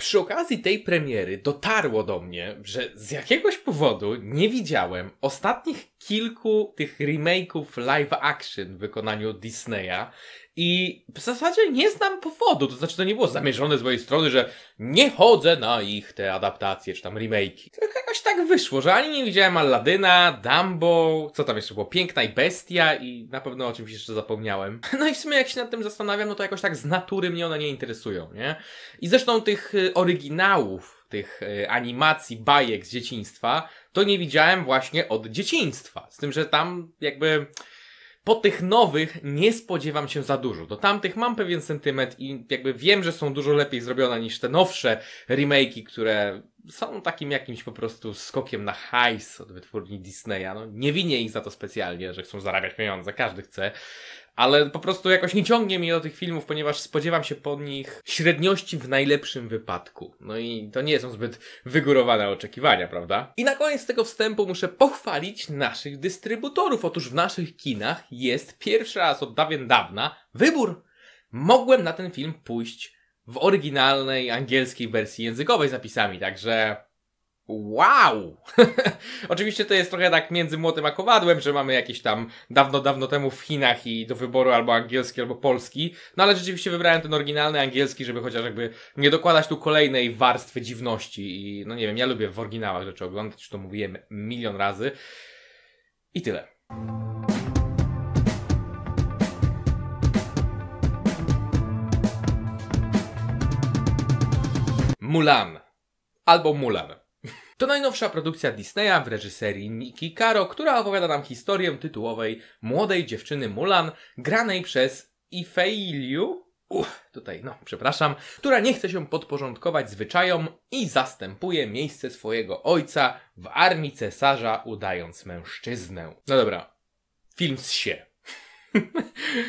Przy okazji tej premiery dotarło do mnie, że z jakiegoś powodu nie widziałem ostatnich kilku tych remake'ów live action w wykonaniu Disneya i w zasadzie nie znam powodu, to znaczy to nie było zamierzone z mojej strony, że nie chodzę na ich te adaptacje czy tam remake'i. Tylko jakoś tak wyszło, że ani nie widziałem Aladyna, Dumbo, co tam jeszcze było, Piękna i Bestia i na pewno o czymś jeszcze zapomniałem. No i w sumie jak się nad tym zastanawiam, no to jakoś tak z natury mnie one nie interesują, nie? I zresztą tych y, oryginałów, tych y, animacji, bajek z dzieciństwa, to nie widziałem właśnie od dzieciństwa. Z tym, że tam jakby po tych nowych nie spodziewam się za dużo. Do tamtych mam pewien sentyment i jakby wiem, że są dużo lepiej zrobione niż te nowsze remake'i, które są takim jakimś po prostu skokiem na hajs od wytwórni Disneya. No, nie winię ich za to specjalnie, że chcą zarabiać pieniądze, każdy chce. Ale po prostu jakoś nie ciągnie mnie do tych filmów, ponieważ spodziewam się po nich średniości w najlepszym wypadku. No i to nie są zbyt wygórowane oczekiwania, prawda? I na koniec tego wstępu muszę pochwalić naszych dystrybutorów. Otóż w naszych kinach jest pierwszy raz od dawien dawna wybór. Mogłem na ten film pójść w oryginalnej angielskiej wersji językowej z napisami, także wow! Oczywiście to jest trochę tak między młotem a kowadłem, że mamy jakieś tam dawno, dawno temu w Chinach i do wyboru albo angielski, albo polski, no ale rzeczywiście wybrałem ten oryginalny angielski, żeby chociaż jakby nie dokładać tu kolejnej warstwy dziwności i no nie wiem, ja lubię w oryginałach rzeczy oglądać, to mówiłem milion razy i tyle. Mulan. Albo Mulan. To najnowsza produkcja Disneya w reżyserii Nikki Karo, która opowiada nam historię tytułowej młodej dziewczyny Mulan, granej przez Ifeiliu, Uff, tutaj, no, przepraszam, która nie chce się podporządkować zwyczajom i zastępuje miejsce swojego ojca w armii cesarza, udając mężczyznę. No dobra, film z się.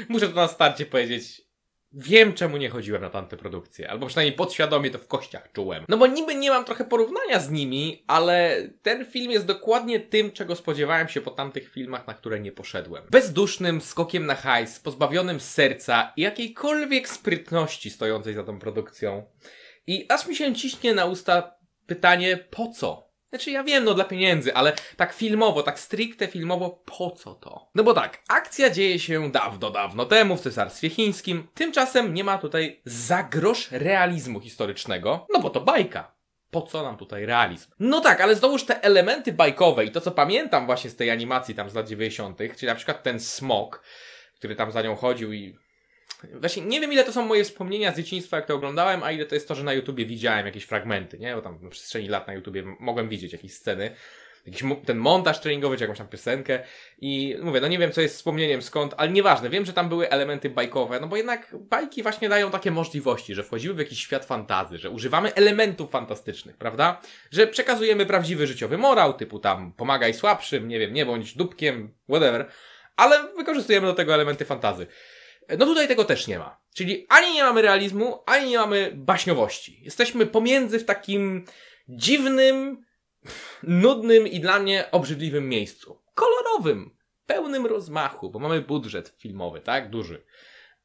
Muszę to na starcie powiedzieć. Wiem, czemu nie chodziłem na tamte produkcje, albo przynajmniej podświadomie to w kościach czułem. No bo niby nie mam trochę porównania z nimi, ale ten film jest dokładnie tym, czego spodziewałem się po tamtych filmach, na które nie poszedłem. Bezdusznym skokiem na hajs, pozbawionym serca i jakiejkolwiek sprytności stojącej za tą produkcją. I aż mi się ciśnie na usta pytanie, po co? Znaczy ja wiem, no dla pieniędzy, ale tak filmowo, tak stricte filmowo, po co to? No bo tak, akcja dzieje się dawno, dawno temu w Cesarstwie Chińskim. Tymczasem nie ma tutaj za grosz realizmu historycznego, no bo to bajka. Po co nam tutaj realizm? No tak, ale znowuż te elementy bajkowe i to co pamiętam właśnie z tej animacji tam z lat 90., czyli na przykład ten smok, który tam za nią chodził i Właśnie nie wiem, ile to są moje wspomnienia z dzieciństwa, jak to oglądałem, a ile to jest to, że na YouTubie widziałem jakieś fragmenty, nie? Bo tam na przestrzeni lat na YouTubie mogłem widzieć jakieś sceny, jakiś ten montaż treningowy, czy jakąś tam piosenkę. I mówię, no nie wiem, co jest wspomnieniem skąd, ale nieważne, wiem, że tam były elementy bajkowe, no bo jednak bajki właśnie dają takie możliwości, że wchodzimy w jakiś świat fantazy, że używamy elementów fantastycznych, prawda? Że przekazujemy prawdziwy życiowy morał, typu tam pomagaj słabszym, nie wiem, nie bądź dupkiem, whatever, ale wykorzystujemy do tego elementy fantazy. No tutaj tego też nie ma. Czyli ani nie mamy realizmu, ani nie mamy baśniowości. Jesteśmy pomiędzy w takim dziwnym, nudnym i dla mnie obrzydliwym miejscu. Kolorowym, pełnym rozmachu, bo mamy budżet filmowy, tak? Duży.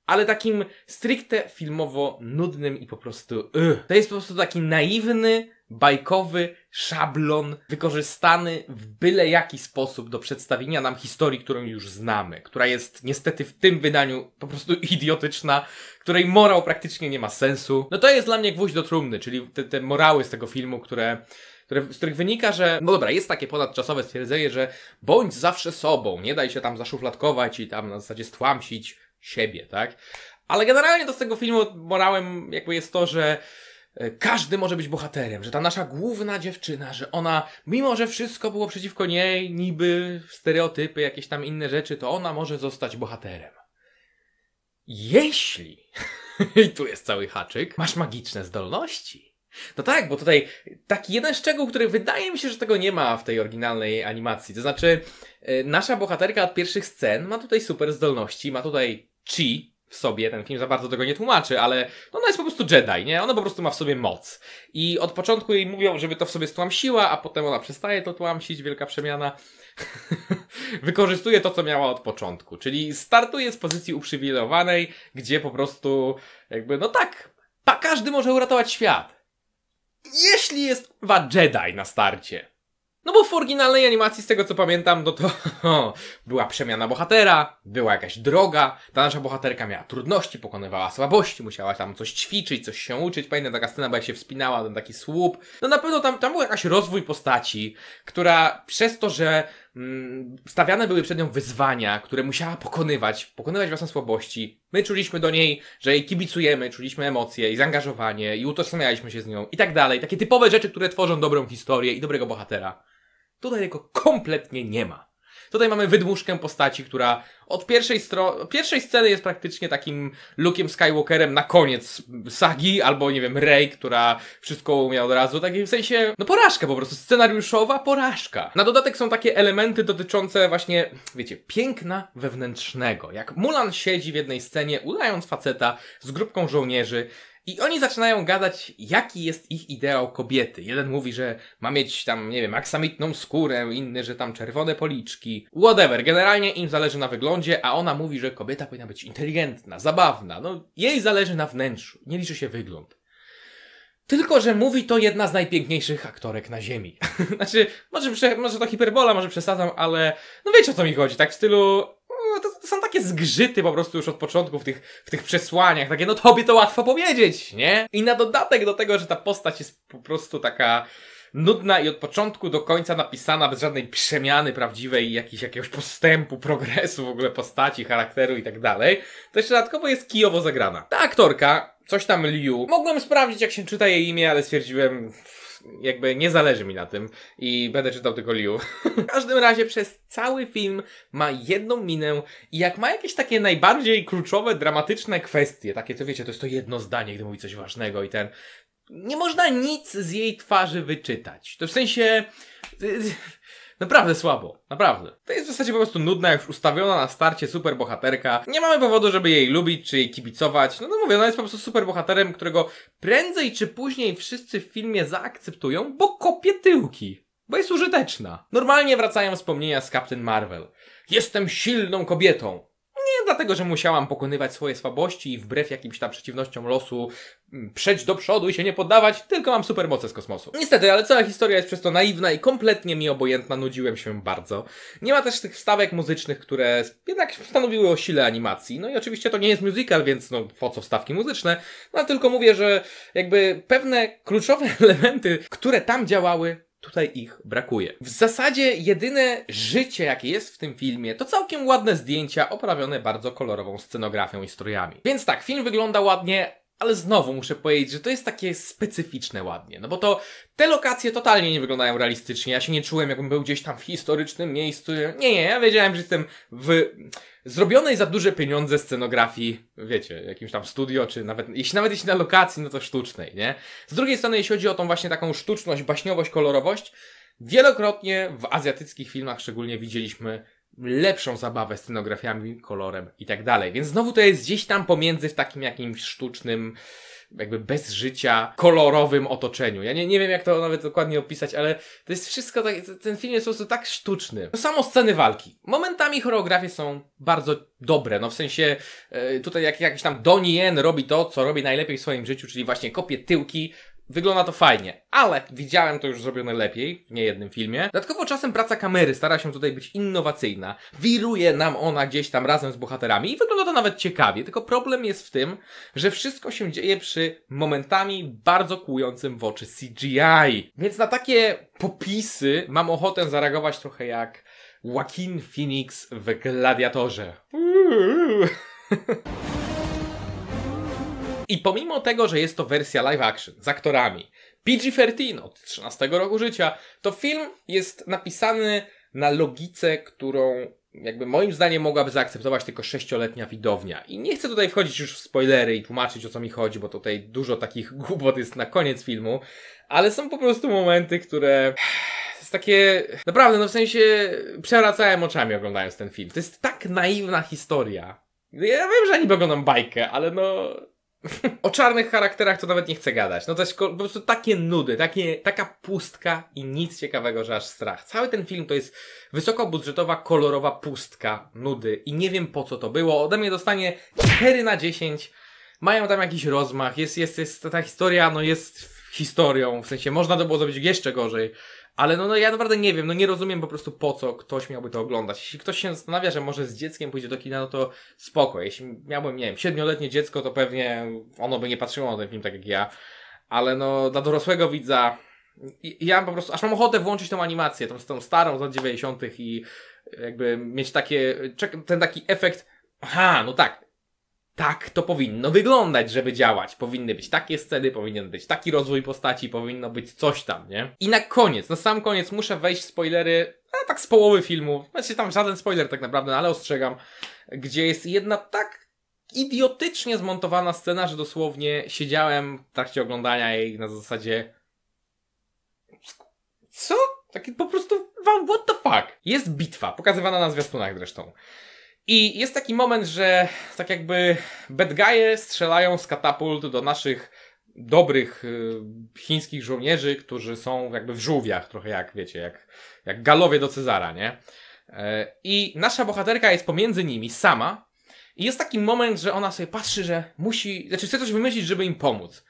Ale takim stricte filmowo nudnym i po prostu. Yy. To jest po prostu taki naiwny, bajkowy szablon wykorzystany w byle jaki sposób do przedstawienia nam historii, którą już znamy, która jest niestety w tym wydaniu po prostu idiotyczna, której morał praktycznie nie ma sensu. No to jest dla mnie gwóźdź do trumny, czyli te, te morały z tego filmu, które które, z których wynika, że no dobra, jest takie ponadczasowe stwierdzenie, że bądź zawsze sobą, nie daj się tam zaszufladkować i tam na zasadzie stłamsić siebie, tak? Ale generalnie to z tego filmu morałem jakby jest to, że E, każdy może być bohaterem, że ta nasza główna dziewczyna, że ona, mimo że wszystko było przeciwko niej, niby stereotypy, jakieś tam inne rzeczy, to ona może zostać bohaterem. Jeśli, i tu jest cały haczyk, masz magiczne zdolności. No tak, bo tutaj taki jeden szczegół, który wydaje mi się, że tego nie ma w tej oryginalnej animacji. To znaczy, e, nasza bohaterka od pierwszych scen ma tutaj super zdolności, ma tutaj chi, w sobie, ten film za bardzo tego nie tłumaczy, ale no ona jest po prostu Jedi, nie? Ona po prostu ma w sobie moc. I od początku jej mówią, żeby to w sobie stłamsiła, a potem ona przestaje to tłamsić, wielka przemiana. Wykorzystuje to, co miała od początku, czyli startuje z pozycji uprzywilejowanej, gdzie po prostu jakby, no tak, pa, każdy może uratować świat. Jeśli jest wa Jedi na starcie. No bo w oryginalnej animacji, z tego co pamiętam, no to o, była przemiana bohatera, była jakaś droga, ta nasza bohaterka miała trudności, pokonywała słabości, musiała tam coś ćwiczyć, coś się uczyć. Pamiętam taka scena, bo jak się wspinała ten taki słup. No na pewno tam, tam był jakiś rozwój postaci, która przez to, że mm, stawiane były przed nią wyzwania, które musiała pokonywać, pokonywać własne słabości, my czuliśmy do niej, że jej kibicujemy, czuliśmy emocje i zaangażowanie i utożsamialiśmy się z nią i tak dalej. Takie typowe rzeczy, które tworzą dobrą historię i dobrego bohatera. Tutaj tego kompletnie nie ma. Tutaj mamy wydmuszkę postaci, która od pierwszej, stro- pierwszej sceny jest praktycznie takim Luke'em Skywalkerem na koniec sagi, albo nie wiem, Rey, która wszystko umie od razu. Takie w sensie, no porażka po prostu, scenariuszowa porażka. Na dodatek są takie elementy dotyczące właśnie, wiecie, piękna wewnętrznego. Jak Mulan siedzi w jednej scenie, udając faceta z grupką żołnierzy i oni zaczynają gadać, jaki jest ich ideał kobiety. Jeden mówi, że ma mieć tam, nie wiem, aksamitną skórę, inny, że tam czerwone policzki. Whatever, generalnie im zależy na wyglądzie, a ona mówi, że kobieta powinna być inteligentna, zabawna. No, jej zależy na wnętrzu, nie liczy się wygląd. Tylko, że mówi to jedna z najpiękniejszych aktorek na ziemi. znaczy, może, może to hiperbola, może przesadzam, ale no wiecie o co mi chodzi, tak w stylu to, to, są takie zgrzyty po prostu już od początku w tych, w tych przesłaniach, takie no tobie to łatwo powiedzieć, nie? I na dodatek do tego, że ta postać jest po prostu taka nudna i od początku do końca napisana bez żadnej przemiany prawdziwej, jakiś, jakiegoś postępu, progresu w ogóle postaci, charakteru i tak dalej, to jeszcze dodatkowo jest kijowo zagrana. Ta aktorka, coś tam Liu, mogłem sprawdzić jak się czyta jej imię, ale stwierdziłem jakby nie zależy mi na tym i będę czytał tylko Liu. w każdym razie przez cały film ma jedną minę i jak ma jakieś takie najbardziej kluczowe, dramatyczne kwestie, takie to wiecie, to jest to jedno zdanie, gdy mówi coś ważnego i ten, nie można nic z jej twarzy wyczytać. To w sensie Naprawdę słabo, naprawdę. To jest w zasadzie po prostu nudna, już ustawiona na starcie superbohaterka. Nie mamy powodu, żeby jej lubić czy jej kibicować. No, no mówię, ona jest po prostu superbohaterem, którego prędzej czy później wszyscy w filmie zaakceptują, bo kopie tyłki. Bo jest użyteczna. Normalnie wracają wspomnienia z Captain Marvel. Jestem silną kobietą dlatego, że musiałam pokonywać swoje słabości i wbrew jakimś tam przeciwnościom losu mm, przejść do przodu i się nie poddawać, tylko mam supermoce z kosmosu. Niestety, ale cała historia jest przez to naiwna i kompletnie mi obojętna, nudziłem się bardzo. Nie ma też tych wstawek muzycznych, które jednak stanowiły o sile animacji. No i oczywiście to nie jest musical, więc no po co wstawki muzyczne? No tylko mówię, że jakby pewne kluczowe elementy, które tam działały, Tutaj ich brakuje. W zasadzie jedyne życie, jakie jest w tym filmie, to całkiem ładne zdjęcia oprawione bardzo kolorową scenografią i strojami. Więc tak, film wygląda ładnie, ale znowu muszę powiedzieć, że to jest takie specyficzne ładnie, no bo to te lokacje totalnie nie wyglądają realistycznie. Ja się nie czułem, jakbym był gdzieś tam w historycznym miejscu. Nie, nie, ja wiedziałem, że jestem w zrobionej za duże pieniądze scenografii, wiecie, jakimś tam studio, czy nawet, jeśli nawet jeśli na lokacji, no to sztucznej, nie? Z drugiej strony, jeśli chodzi o tą właśnie taką sztuczność, baśniowość, kolorowość, wielokrotnie w azjatyckich filmach szczególnie widzieliśmy lepszą zabawę scenografiami, kolorem i tak dalej. Więc znowu to jest gdzieś tam pomiędzy w takim jakimś sztucznym, jakby bez życia, kolorowym otoczeniu. Ja nie, nie wiem, jak to nawet dokładnie opisać, ale to jest wszystko, tak, ten film jest po prostu tak sztuczny. To samo sceny walki. Momentami choreografie są bardzo dobre, no w sensie e, tutaj jak jakiś tam Donnie Yen robi to, co robi najlepiej w swoim życiu, czyli właśnie kopie tyłki, Wygląda to fajnie, ale widziałem to już zrobione lepiej w niejednym filmie. Dodatkowo czasem praca kamery stara się tutaj być innowacyjna. Wiruje nam ona gdzieś tam razem z bohaterami i wygląda to nawet ciekawie, tylko problem jest w tym, że wszystko się dzieje przy momentami bardzo kłującym w oczy CGI. Więc na takie popisy mam ochotę zareagować trochę jak Joaquin Phoenix w Gladiatorze. Uuu. I pomimo tego, że jest to wersja live action z aktorami PG-13 od 13 roku życia, to film jest napisany na logice, którą jakby moim zdaniem mogłaby zaakceptować tylko sześcioletnia widownia. I nie chcę tutaj wchodzić już w spoilery i tłumaczyć o co mi chodzi, bo tutaj dużo takich głupot jest na koniec filmu, ale są po prostu momenty, które jest takie. Naprawdę, no w sensie przewracałem oczami oglądając ten film. To jest tak naiwna historia. Ja wiem, że niby oglądam bajkę, ale no. O czarnych charakterach to nawet nie chcę gadać. No to jest po prostu takie nudy, takie, taka pustka i nic ciekawego, że aż strach. Cały ten film to jest wysokobudżetowa, kolorowa pustka, nudy i nie wiem po co to było. Ode mnie dostanie 4 na 10. Mają tam jakiś rozmach, jest, jest, jest ta historia, no jest historią, w sensie można to było zrobić jeszcze gorzej. Ale no, no ja naprawdę nie wiem, no nie rozumiem po prostu po co ktoś miałby to oglądać. Jeśli ktoś się zastanawia, że może z dzieckiem pójdzie do kina, no to spoko. Jeśli miałbym, nie wiem, siedmioletnie dziecko, to pewnie ono by nie patrzyło na ten film tak jak ja. Ale no, dla dorosłego widza, ja po prostu, aż mam ochotę włączyć tą animację, tą, tą starą z lat 90. i jakby mieć takie, ten taki efekt, aha, no tak, tak to powinno wyglądać, żeby działać. Powinny być takie sceny, powinien być taki rozwój postaci, powinno być coś tam, nie? I na koniec, na sam koniec muszę wejść w spoilery, a tak z połowy filmu, znaczy tam żaden spoiler tak naprawdę, no ale ostrzegam, gdzie jest jedna tak idiotycznie zmontowana scena, że dosłownie siedziałem w trakcie oglądania jej na zasadzie co? Taki po prostu, what the fuck? Jest bitwa, pokazywana na zwiastunach zresztą. I jest taki moment, że tak jakby bad guye strzelają z katapult do naszych dobrych y, chińskich żołnierzy, którzy są jakby w żółwiach, trochę jak, wiecie, jak, jak galowie do Cezara, nie? Y, I nasza bohaterka jest pomiędzy nimi sama i jest taki moment, że ona sobie patrzy, że musi, znaczy chce coś wymyślić, żeby im pomóc.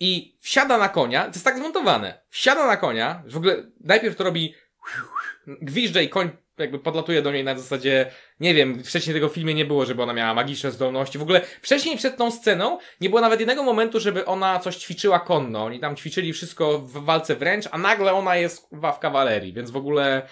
I wsiada na konia, to jest tak zmontowane, wsiada na konia, w ogóle najpierw to robi gwizdże i koń jakby podlatuje do niej na zasadzie, nie wiem, wcześniej tego filmie nie było, żeby ona miała magiczne zdolności. W ogóle wcześniej przed tą sceną nie było nawet jednego momentu, żeby ona coś ćwiczyła konno. Oni tam ćwiczyli wszystko w walce wręcz, a nagle ona jest w kawalerii, więc w ogóle...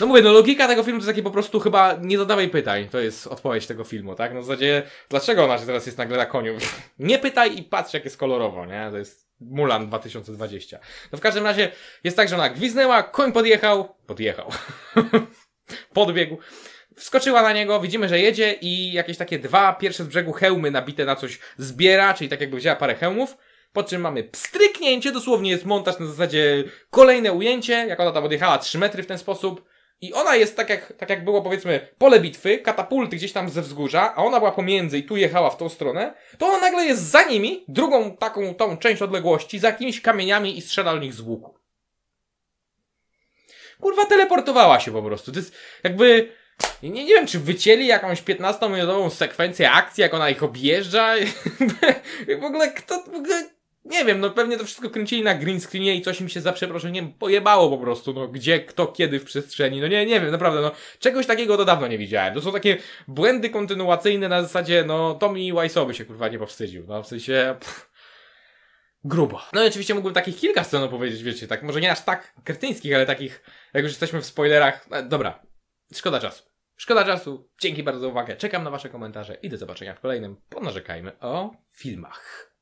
No mówię, no logika tego filmu to takie po prostu chyba nie zadawaj pytań. To jest odpowiedź tego filmu, tak? No w zasadzie, dlaczego ona się teraz jest nagle na koniu? nie pytaj i patrz jak jest kolorowo, nie? To jest Mulan 2020. No w każdym razie jest tak, że ona gwiznęła, koń podjechał, podjechał. Podbiegł. Wskoczyła na niego, widzimy, że jedzie i jakieś takie dwa pierwsze z brzegu hełmy nabite na coś zbiera, czyli tak jakby wzięła parę hełmów. Po czym mamy pstryknięcie, dosłownie jest montaż na zasadzie kolejne ujęcie, jak ona tam odjechała 3 metry w ten sposób. I ona jest tak jak, tak jak było powiedzmy pole bitwy, katapulty gdzieś tam ze wzgórza, a ona była pomiędzy i tu jechała w tą stronę, to ona nagle jest za nimi, drugą taką tą część odległości, za jakimiś kamieniami i strzela do nich z łuku kurwa teleportowała się po prostu. To jest jakby... Nie, nie wiem, czy wycięli jakąś 15-minutową sekwencję akcji, jak ona ich objeżdża. w ogóle kto... W ogóle, nie wiem, no pewnie to wszystko kręcili na green screenie i coś mi się za przeproszeniem pojebało po prostu, no gdzie, kto, kiedy w przestrzeni, no nie, nie wiem, naprawdę, no czegoś takiego do dawno nie widziałem. To są takie błędy kontynuacyjne na zasadzie, no Tommy mi by się kurwa nie powstydził, no w sensie... Pff. Grubo. No i oczywiście mógłbym takich kilka scen opowiedzieć, wiecie, tak, może nie aż tak kretyńskich, ale takich, jak już jesteśmy w spoilerach, e, dobra, szkoda czasu. Szkoda czasu, dzięki bardzo za uwagę, czekam na wasze komentarze i do zobaczenia w kolejnym Ponarzekajmy o filmach.